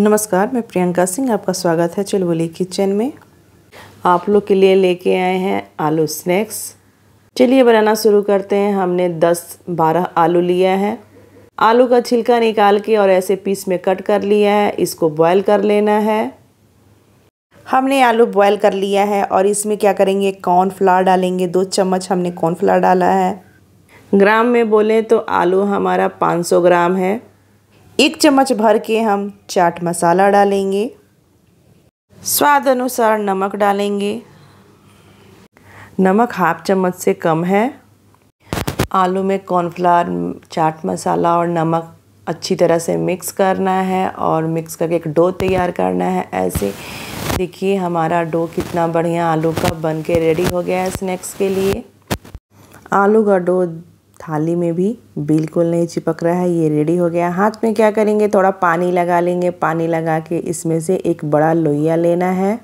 नमस्कार मैं प्रियंका सिंह आपका स्वागत है चिलबुली किचन में आप लोग के लिए लेके आए हैं आलू स्नैक्स चलिए बनाना शुरू करते हैं हमने 10-12 आलू लिया है आलू का छिलका निकाल के और ऐसे पीस में कट कर लिया है इसको बॉयल कर लेना है हमने आलू बॉयल कर लिया है और इसमें क्या करेंगे कॉर्नफ्लावर डालेंगे दो चम्मच हमने कॉर्नफ्लावर डाला है ग्राम में बोलें तो आलू हमारा 500 ग्राम है एक चम्मच भर के हम चाट मसाला डालेंगे स्वाद अनुसार नमक डालेंगे नमक हाफ चम्मच से कम है आलू में कॉर्नफ्लावर चाट मसाला और नमक अच्छी तरह से मिक्स करना है और मिक्स करके एक डो तैयार करना है ऐसे देखिए हमारा डो कितना बढ़िया आलू का बन के रेडी हो गया है स्नैक्स के लिए आलू का डो थाली में भी बिल्कुल नहीं चिपक रहा है ये रेडी हो गया हाथ में क्या करेंगे थोड़ा पानी लगा लेंगे पानी लगा के इसमें से एक बड़ा लोहिया लेना है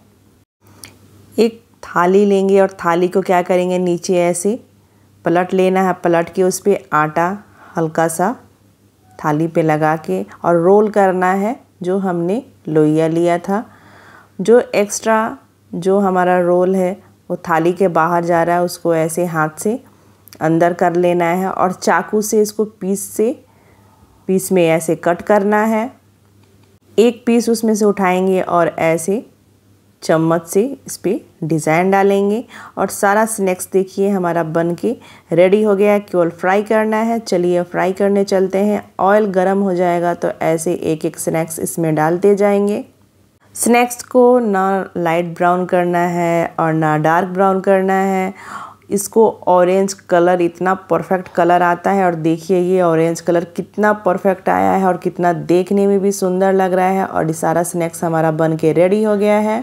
एक थाली लेंगे और थाली को क्या करेंगे नीचे ऐसे पलट लेना है पलट के उस पर आटा हल्का सा थाली पे लगा के और रोल करना है जो हमने लोहिया लिया था जो एक्स्ट्रा जो हमारा रोल है वो थाली के बाहर जा रहा है उसको ऐसे हाथ से अंदर कर लेना है और चाकू से इसको पीस से पीस में ऐसे कट करना है एक पीस उसमें से उठाएंगे और ऐसे चम्मच से इस पर डिज़ाइन डालेंगे और सारा स्नैक्स देखिए हमारा बन के रेडी हो गया है केवल फ्राई करना है चलिए फ्राई करने चलते हैं ऑयल गर्म हो जाएगा तो ऐसे एक एक स्नैक्स इसमें डालते जाएंगे स्नैक्स को ना लाइट ब्राउन करना है और ना डार्क ब्राउन करना है इसको ऑरेंज कलर इतना परफेक्ट कलर आता है और देखिए ये ऑरेंज कलर कितना परफेक्ट आया है और कितना देखने में भी सुंदर लग रहा है और सारा स्नैक्स हमारा बन के रेडी हो गया है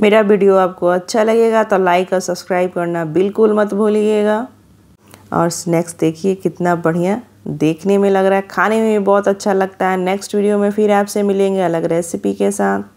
मेरा वीडियो आपको अच्छा लगेगा तो लाइक और सब्सक्राइब करना बिल्कुल मत भूलिएगा और स्नैक्स देखिए कितना बढ़िया देखने में लग रहा है खाने में भी बहुत अच्छा लगता है नेक्स्ट वीडियो में फिर आपसे मिलेंगे अलग रेसिपी के साथ